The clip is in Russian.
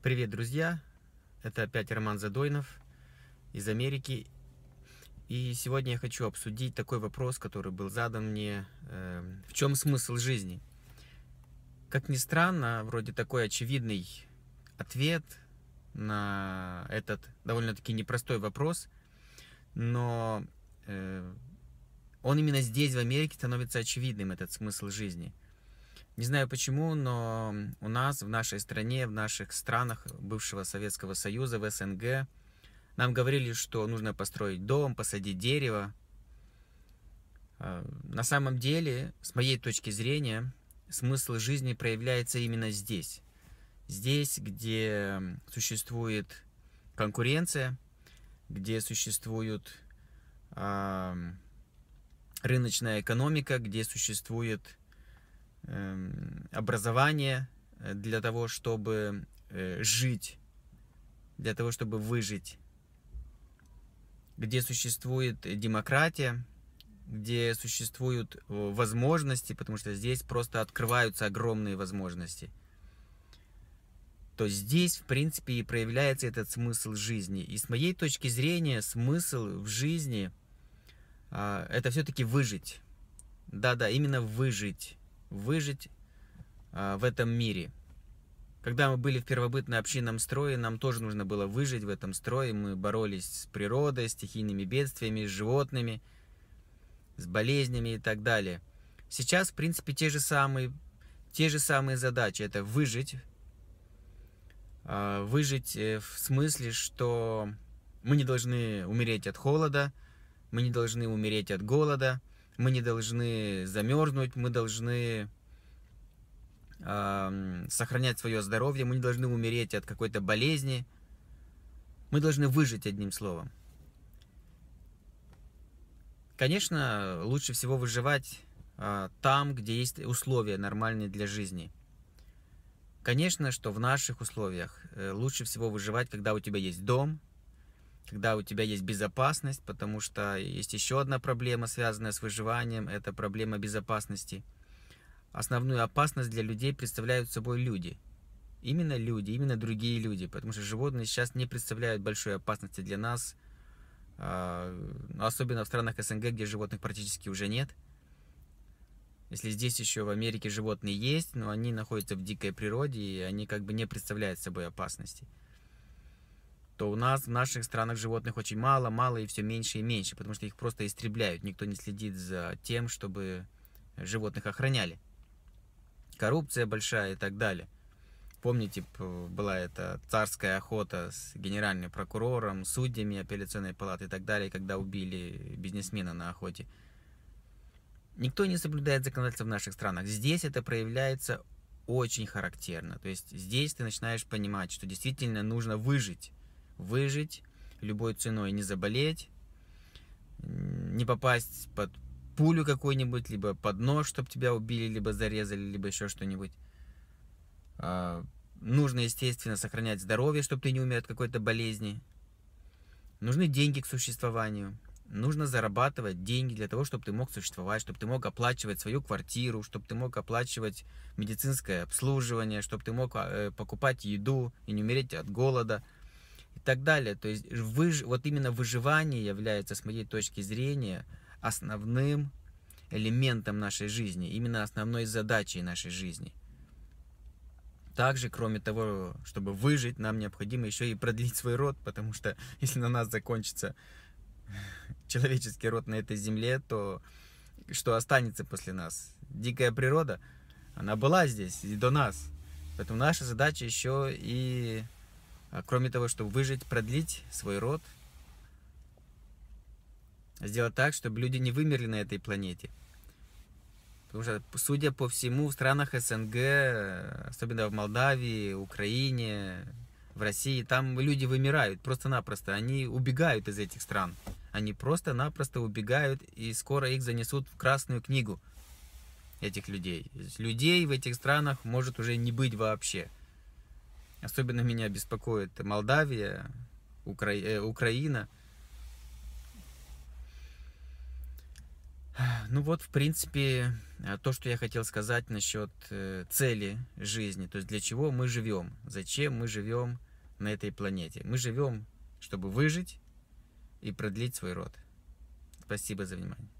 Привет, друзья! Это опять Роман Задойнов из Америки. И сегодня я хочу обсудить такой вопрос, который был задан мне. Э, в чем смысл жизни? Как ни странно, вроде такой очевидный ответ на этот довольно-таки непростой вопрос, но э, он именно здесь, в Америке, становится очевидным, этот смысл жизни – не знаю почему, но у нас, в нашей стране, в наших странах бывшего Советского Союза, в СНГ, нам говорили, что нужно построить дом, посадить дерево. А, на самом деле, с моей точки зрения, смысл жизни проявляется именно здесь. Здесь, где существует конкуренция, где существует э, рыночная экономика, где существует Эм, образование э, для того, чтобы э, жить, для того, чтобы выжить, где существует демократия, где существуют э, возможности, потому что здесь просто открываются огромные возможности, то здесь, в принципе, и проявляется этот смысл жизни. И с моей точки зрения, смысл в жизни а, – это все-таки выжить. Да-да, именно выжить выжить а, в этом мире. Когда мы были в первобытном общинном строе, нам тоже нужно было выжить в этом строе. Мы боролись с природой, стихийными бедствиями, с животными, с болезнями и так далее. Сейчас, в принципе, те же самые, те же самые задачи. Это выжить. А, выжить э, в смысле, что мы не должны умереть от холода, мы не должны умереть от голода – мы не должны замерзнуть, мы должны сохранять свое здоровье, мы не должны умереть от какой-то болезни, мы должны выжить одним словом. Конечно, лучше всего выживать э, там, где есть условия нормальные для жизни. Конечно, что в наших условиях э, лучше всего выживать, когда у тебя есть дом, когда у тебя есть безопасность, потому что есть еще одна проблема, связанная с выживанием, это проблема безопасности. Основную опасность для людей представляют собой люди. Именно люди, именно другие люди, потому что животные сейчас не представляют большой опасности для нас, а, ну, особенно в странах СНГ, где животных практически уже нет. Если здесь еще в Америке животные есть, но они находятся в дикой природе, и они как бы не представляют собой опасности то у нас в наших странах животных очень мало, мало и все меньше и меньше, потому что их просто истребляют. Никто не следит за тем, чтобы животных охраняли. Коррупция большая и так далее. Помните, была эта царская охота с генеральным прокурором, судьями апелляционной палаты и так далее, когда убили бизнесмена на охоте. Никто не соблюдает законодательство в наших странах. Здесь это проявляется очень характерно. То есть здесь ты начинаешь понимать, что действительно нужно выжить выжить любой ценой, не заболеть, не попасть под пулю какую-нибудь, либо под нож, чтобы тебя убили, либо зарезали, либо еще что-нибудь. А, нужно, естественно, сохранять здоровье, чтобы ты не умер от какой-то болезни. Нужны деньги к существованию. Нужно зарабатывать деньги для того, чтобы ты мог существовать, чтобы ты мог оплачивать свою квартиру, чтобы ты мог оплачивать медицинское обслуживание, чтобы ты мог э, покупать еду и не умереть от голода – и так далее. То есть выж... вот именно выживание является, с моей точки зрения, основным элементом нашей жизни, именно основной задачей нашей жизни. Также, кроме того, чтобы выжить, нам необходимо еще и продлить свой род, потому что если на нас закончится человеческий род на этой земле, то что останется после нас? Дикая природа, она была здесь и до нас. Поэтому наша задача еще и а, кроме того, чтобы выжить, продлить свой род, сделать так, чтобы люди не вымерли на этой планете. Потому что, судя по всему, в странах СНГ, э, особенно в Молдавии, Украине, в России, там люди вымирают просто-напросто. Они убегают из этих стран. Они просто-напросто убегают, и скоро их занесут в Красную книгу этих людей. Людей в этих странах может уже не быть вообще. Особенно меня беспокоит Молдавия, Укра... э, Украина. Ну вот, в принципе, а, то, что я хотел сказать насчет э, цели жизни, то есть для чего мы живем, зачем мы живем на этой планете. Мы живем, чтобы выжить и продлить свой род. Спасибо за внимание.